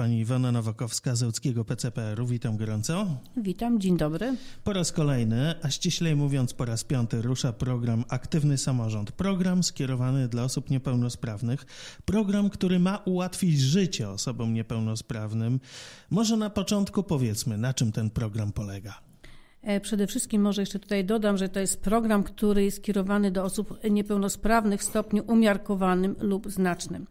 pani Iwona Nowakowska z Łódzkiego PCPR-u. Witam gorąco. Witam, dzień dobry. Po raz kolejny, a ściślej mówiąc po raz piąty, rusza program Aktywny Samorząd. Program skierowany dla osób niepełnosprawnych. Program, który ma ułatwić życie osobom niepełnosprawnym. Może na początku powiedzmy, na czym ten program polega. E, przede wszystkim może jeszcze tutaj dodam, że to jest program, który jest skierowany do osób niepełnosprawnych w stopniu umiarkowanym lub znacznym.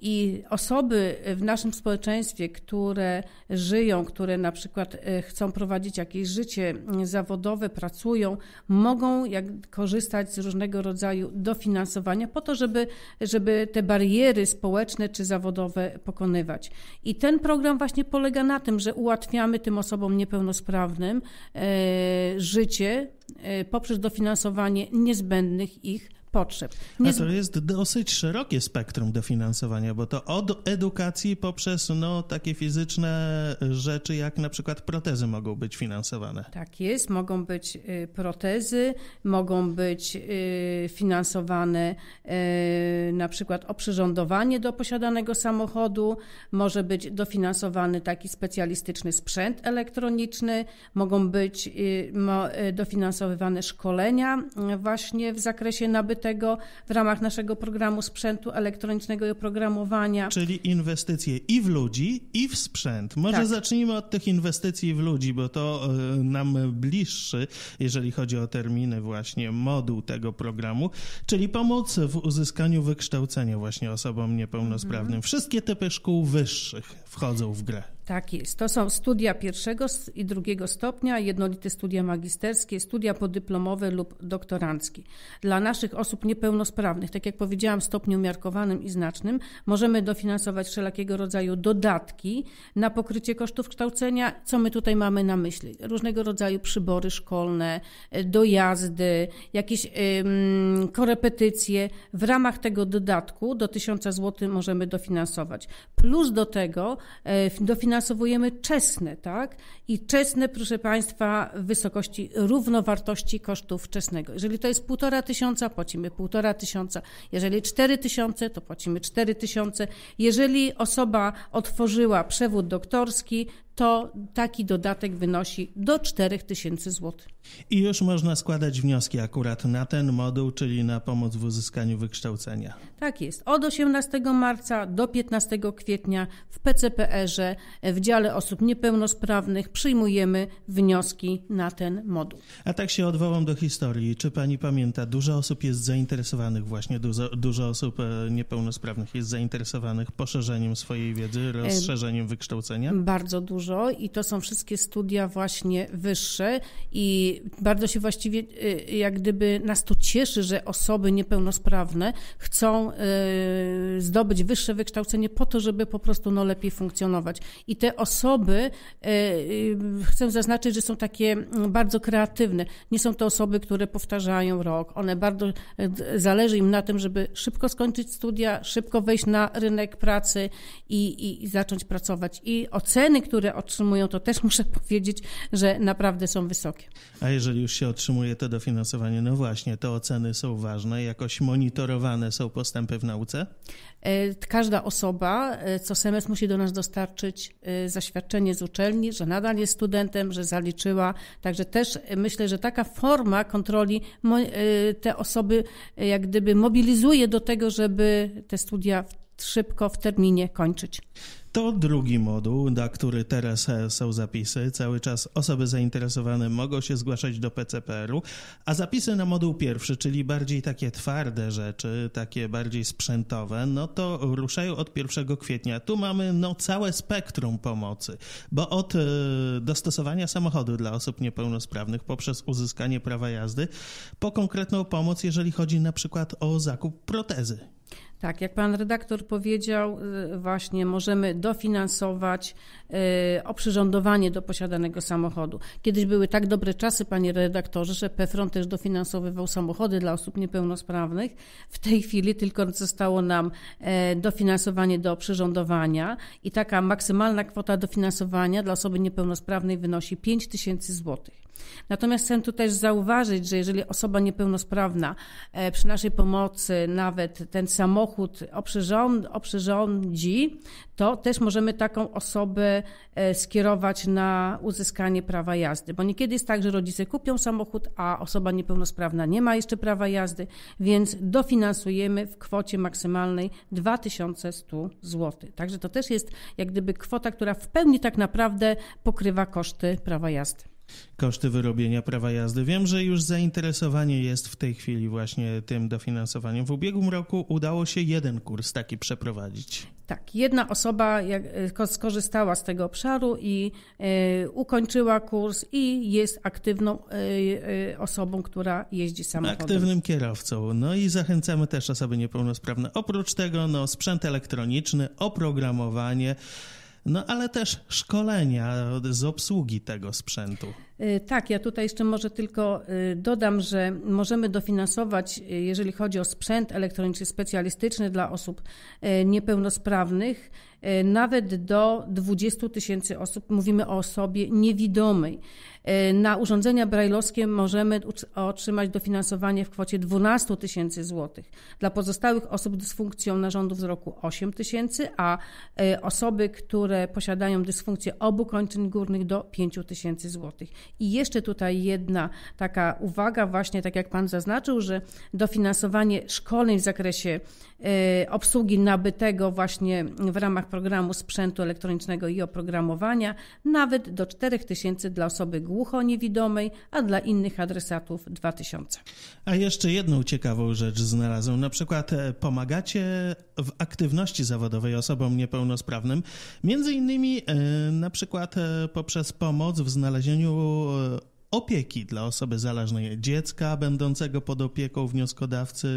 I osoby w naszym społeczeństwie, które żyją, które na przykład e, chcą prowadzić jakieś życie mm, zawodowe, pracują, mogą jak, korzystać z różnego rodzaju dofinansowania po to, żeby, żeby te bariery społeczne czy zawodowe pokonywać. I ten program właśnie polega na tym, że ułatwiamy tym osobom niepełnosprawnym e, życie e, poprzez dofinansowanie niezbędnych ich potrzeb. Nie... A to jest dosyć szerokie spektrum dofinansowania, bo to od edukacji poprzez no, takie fizyczne rzeczy, jak na przykład protezy mogą być finansowane. Tak jest, mogą być y, protezy, mogą być y, finansowane y, na przykład oprzyrządowanie do posiadanego samochodu, może być dofinansowany taki specjalistyczny sprzęt elektroniczny, mogą być dofinansowywane szkolenia właśnie w zakresie nabytego tego w ramach naszego programu sprzętu elektronicznego i oprogramowania. Czyli inwestycje i w ludzi, i w sprzęt. Może tak. zacznijmy od tych inwestycji w ludzi, bo to e, nam bliższy, jeżeli chodzi o terminy, właśnie moduł tego programu, czyli pomoc w uzyskaniu wykształcenia właśnie osobom niepełnosprawnym. Mhm. Wszystkie typy szkół wyższych wchodzą w grę. Tak jest. To są studia pierwszego i drugiego stopnia, jednolite studia magisterskie, studia podyplomowe lub doktoranckie. Dla naszych osób niepełnosprawnych, tak jak powiedziałam, w stopniu umiarkowanym i znacznym, możemy dofinansować wszelkiego rodzaju dodatki na pokrycie kosztów kształcenia. Co my tutaj mamy na myśli? Różnego rodzaju przybory szkolne, e, dojazdy, jakieś ym, korepetycje. W ramach tego dodatku do 1000 zł możemy dofinansować. Plus do tego e, dofinansować dofinansowujemy czesne, tak? I czesne, proszę Państwa, w wysokości równowartości kosztów czesnego. Jeżeli to jest półtora tysiąca, płacimy półtora tysiąca. Jeżeli cztery tysiące, to płacimy cztery tysiące. Jeżeli osoba otworzyła przewód doktorski, to taki dodatek wynosi do 4000 zł. I już można składać wnioski akurat na ten moduł, czyli na pomoc w uzyskaniu wykształcenia. Tak jest. Od 18 marca do 15 kwietnia w PCPR-ze w dziale osób niepełnosprawnych przyjmujemy wnioski na ten moduł. A tak się odwołam do historii. Czy pani pamięta, dużo osób jest zainteresowanych właśnie, dużo, dużo osób e, niepełnosprawnych jest zainteresowanych poszerzeniem swojej wiedzy, e, rozszerzeniem wykształcenia? Bardzo dużo dużo i to są wszystkie studia właśnie wyższe i bardzo się właściwie y, jak gdyby nas to cieszy, że osoby niepełnosprawne chcą y, zdobyć wyższe wykształcenie po to, żeby po prostu no, lepiej funkcjonować. I te osoby, y, chcę zaznaczyć, że są takie mm, bardzo kreatywne. Nie są to osoby, które powtarzają rok. One bardzo, zależy im na tym, żeby szybko skończyć studia, szybko wejść na rynek pracy i, i, i zacząć pracować. I oceny, które które otrzymują, to też muszę powiedzieć, że naprawdę są wysokie. A jeżeli już się otrzymuje to dofinansowanie, no właśnie, te oceny są ważne, jakoś monitorowane są postępy w nauce? E, każda osoba e, co semestr musi do nas dostarczyć e, zaświadczenie z uczelni, że nadal jest studentem, że zaliczyła. Także też myślę, że taka forma kontroli te osoby jak gdyby mobilizuje do tego, żeby te studia szybko w terminie kończyć. To drugi moduł, na który teraz są zapisy. Cały czas osoby zainteresowane mogą się zgłaszać do PCPR-u, a zapisy na moduł pierwszy, czyli bardziej takie twarde rzeczy, takie bardziej sprzętowe, no to ruszają od 1 kwietnia. Tu mamy no całe spektrum pomocy, bo od e, dostosowania samochodu dla osób niepełnosprawnych poprzez uzyskanie prawa jazdy po konkretną pomoc, jeżeli chodzi na przykład o zakup protezy tak, jak pan redaktor powiedział, y, właśnie możemy dofinansować y, oprzyrządowanie do posiadanego samochodu. Kiedyś były tak dobre czasy, panie redaktorze, że PFRON też dofinansowywał samochody dla osób niepełnosprawnych. W tej chwili tylko zostało nam e, dofinansowanie do oprzyrządowania i taka maksymalna kwota dofinansowania dla osoby niepełnosprawnej wynosi 5 tysięcy złotych. Natomiast chcę tu też zauważyć, że jeżeli osoba niepełnosprawna e, przy naszej pomocy nawet ten samochód oprzyrządzi, to też możemy taką osobę e, skierować na uzyskanie prawa jazdy. Bo niekiedy jest tak, że rodzice kupią samochód, a osoba niepełnosprawna nie ma jeszcze prawa jazdy, więc dofinansujemy w kwocie maksymalnej 2100 zł. Także to też jest jak gdyby kwota, która w pełni tak naprawdę pokrywa koszty prawa jazdy. Koszty wyrobienia prawa jazdy. Wiem, że już zainteresowanie jest w tej chwili właśnie tym dofinansowaniem. W ubiegłym roku udało się jeden kurs taki przeprowadzić. Tak, jedna osoba e, skorzystała z tego obszaru i e, ukończyła kurs i jest aktywną e, osobą, która jeździ samochodem. Aktywnym kierowcą. No i zachęcamy też osoby niepełnosprawne. Oprócz tego no, sprzęt elektroniczny, oprogramowanie no ale też szkolenia z obsługi tego sprzętu. Y, tak, ja tutaj jeszcze może tylko y, dodam, że możemy dofinansować, y, jeżeli chodzi o sprzęt elektroniczny specjalistyczny dla osób niepełnosprawnych, E, nawet do 20 tysięcy osób. Mówimy o osobie niewidomej. E, na urządzenia brajlowskie możemy otrzymać dofinansowanie w kwocie 12 tysięcy złotych. Dla pozostałych osób dysfunkcją narządu wzroku 8 tysięcy, a e, osoby, które posiadają dysfunkcję obu kończyn górnych do 5 tysięcy złotych. I jeszcze tutaj jedna taka uwaga, właśnie tak jak Pan zaznaczył, że dofinansowanie szkoleń w zakresie obsługi nabytego właśnie w ramach programu sprzętu elektronicznego i oprogramowania nawet do 4000 dla osoby głucho-niewidomej, a dla innych adresatów 2000. A jeszcze jedną ciekawą rzecz znalazłem. Na przykład e, pomagacie w aktywności zawodowej osobom niepełnosprawnym, między innymi e, na przykład e, poprzez pomoc w znalezieniu opieki dla osoby zależnej, dziecka będącego pod opieką wnioskodawcy,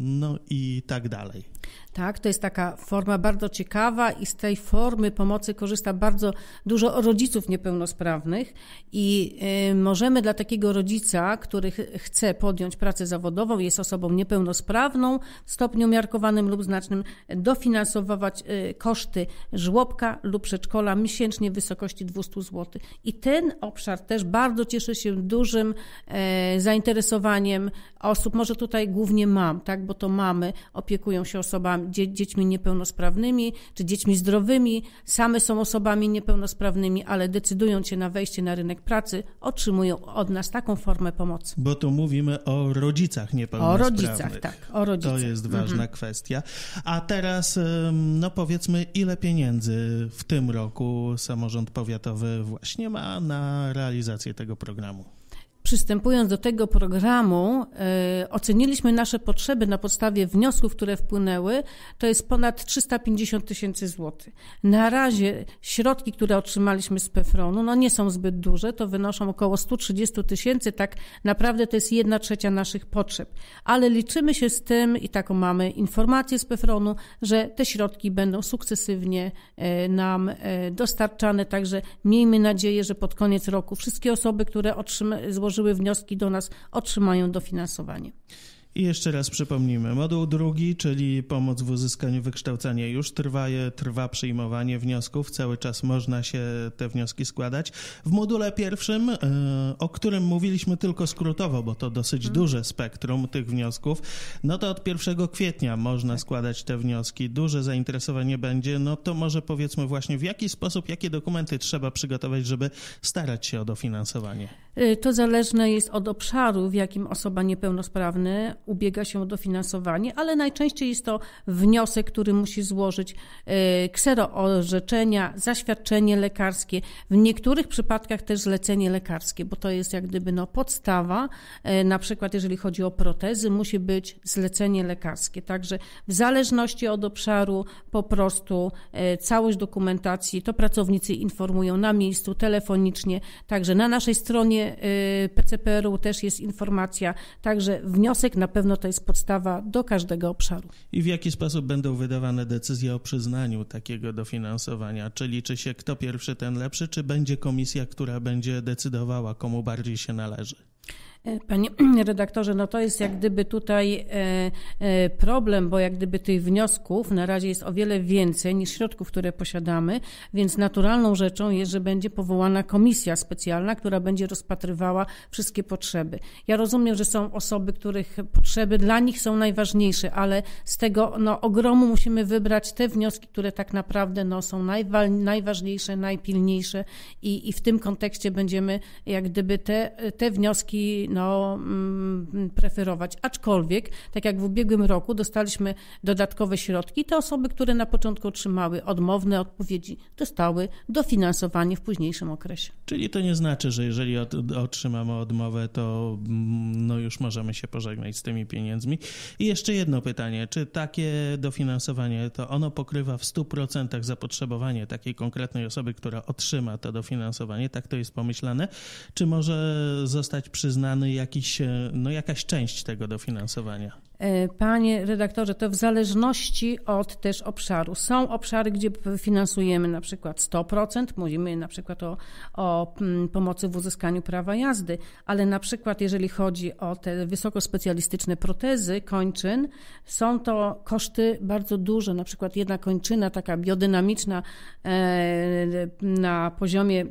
no i tak dalej. Tak, to jest taka forma bardzo ciekawa i z tej formy pomocy korzysta bardzo dużo rodziców niepełnosprawnych i y, możemy dla takiego rodzica, który chce podjąć pracę zawodową, jest osobą niepełnosprawną w stopniu umiarkowanym lub znacznym, dofinansowywać y, koszty żłobka lub przedszkola miesięcznie w wysokości 200 zł. I ten obszar też bardzo cieszy się dużym e, zainteresowaniem osób, może tutaj głównie mam, tak, bo to mamy opiekują się osobami osobami, dzie, dziećmi niepełnosprawnymi czy dziećmi zdrowymi, same są osobami niepełnosprawnymi, ale decydując się na wejście na rynek pracy, otrzymują od nas taką formę pomocy. Bo tu mówimy o rodzicach niepełnosprawnych. O rodzicach, tak, o rodzicach. To jest ważna mhm. kwestia. A teraz, no powiedzmy, ile pieniędzy w tym roku samorząd powiatowy właśnie ma na realizację tego programu? przystępując do tego programu, e, oceniliśmy nasze potrzeby na podstawie wniosków, które wpłynęły, to jest ponad 350 tysięcy złotych. Na razie środki, które otrzymaliśmy z PFRON-u, no nie są zbyt duże, to wynoszą około 130 tysięcy, tak naprawdę to jest jedna trzecia naszych potrzeb. Ale liczymy się z tym i taką mamy informację z PFRON-u, że te środki będą sukcesywnie e, nam e, dostarczane, także miejmy nadzieję, że pod koniec roku wszystkie osoby, które otrzymały, złożyły wnioski do nas, otrzymają dofinansowanie. I jeszcze raz przypomnijmy, moduł drugi, czyli pomoc w uzyskaniu wykształcenia już trwa, trwa przyjmowanie wniosków, cały czas można się te wnioski składać. W module pierwszym, e, o którym mówiliśmy tylko skrótowo, bo to dosyć hmm. duże spektrum tych wniosków, no to od 1 kwietnia można tak. składać te wnioski, duże zainteresowanie będzie, no to może powiedzmy właśnie w jaki sposób, jakie dokumenty trzeba przygotować, żeby starać się o dofinansowanie. Y, to zależne jest od obszaru, w jakim osoba niepełnosprawna ubiega się o dofinansowanie, ale najczęściej jest to wniosek, który musi złożyć, y, ksero orzeczenia, zaświadczenie lekarskie, w niektórych przypadkach też zlecenie lekarskie, bo to jest jak gdyby no podstawa, y, na przykład jeżeli chodzi o protezy, musi być zlecenie lekarskie. Także w zależności od obszaru po prostu całość dokumentacji to pracownicy informują na miejscu telefonicznie, także na naszej stronie stronie y, PCPR-u też jest informacja, także wniosek na pewno to jest podstawa do każdego obszaru. I w jaki sposób będą wydawane decyzje o przyznaniu takiego dofinansowania? Czy liczy się kto pierwszy, ten lepszy, czy będzie komisja, która będzie decydowała, komu bardziej się należy? Panie redaktorze, no to jest jak gdyby tutaj e, e, problem, bo jak gdyby tych wniosków na razie jest o wiele więcej niż środków, które posiadamy, więc naturalną rzeczą jest, że będzie powołana komisja specjalna, która będzie rozpatrywała wszystkie potrzeby. Ja rozumiem, że są osoby, których potrzeby dla nich są najważniejsze, ale z tego no, ogromu musimy wybrać te wnioski, które tak naprawdę no, są najważniejsze, najpilniejsze i, i w tym kontekście będziemy jak gdyby te, te wnioski no, mm, preferować. Aczkolwiek, tak jak w ubiegłym roku, dostaliśmy dodatkowe środki. Te osoby, które na początku otrzymały odmowne odpowiedzi, dostały dofinansowanie w późniejszym okresie. Czyli to nie znaczy, że jeżeli otrzymamy odmowę, to mm, no już możemy się pożegnać z tymi pieniędzmi. I jeszcze jedno pytanie. Czy takie dofinansowanie, to ono pokrywa w 100% zapotrzebowanie takiej konkretnej osoby, która otrzyma to dofinansowanie? Tak to jest pomyślane? Czy może zostać przyznane jakiś, e, no jakaś część tego dofinansowania? E, panie redaktorze, to w zależności od też obszaru. Są obszary, gdzie finansujemy na przykład 100%, mówimy na przykład o, o mm, pomocy w uzyskaniu prawa jazdy, ale na przykład jeżeli chodzi o te wysokospecjalistyczne protezy kończyn, są to koszty bardzo duże, na przykład jedna kończyna taka biodynamiczna e, na poziomie,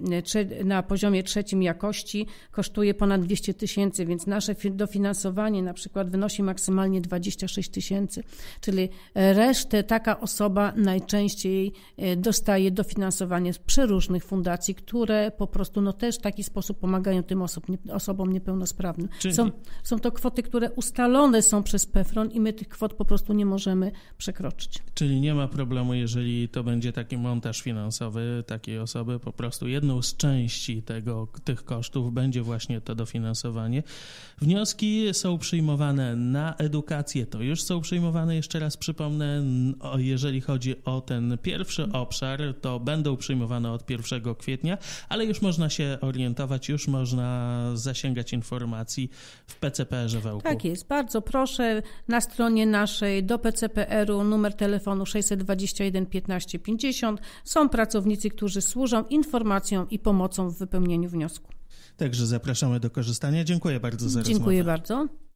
na poziomie trzecim jakości kosztuje ponad 200 tysięcy, więc nasze dofinansowanie na przykład wynosi maksymalnie Hiszpanii 26 tysięcy, czyli resztę taka osoba najczęściej e, dostaje dofinansowanie z przeróżnych fundacji, które po prostu no, też w taki sposób pomagają tym osob, nie, osobom niepełnosprawnym. Czyli... Są, są to kwoty, które ustalone są przez PEFRON i my tych kwot po prostu nie możemy przekroczyć. Czyli nie ma problemu, jeżeli to będzie taki montaż finansowy takiej osoby, po prostu jedną z części tego, tych kosztów będzie właśnie to dofinansowanie. Wnioski są przyjmowane na edukację edukację, to już są przyjmowane, jeszcze raz przypomnę, jeżeli chodzi o ten pierwszy obszar, to będą przyjmowane od 1 kwietnia, ale już można się orientować, już można zasięgać informacji w PCPR-ze Wełku. Tak jest, bardzo proszę, na stronie naszej do PCPR-u numer telefonu 621 15 50 są pracownicy, którzy służą informacją i pomocą w wypełnieniu wniosku. Także zapraszamy do korzystania. Dziękuję bardzo za Dziękuję rozmowę. Dziękuję bardzo.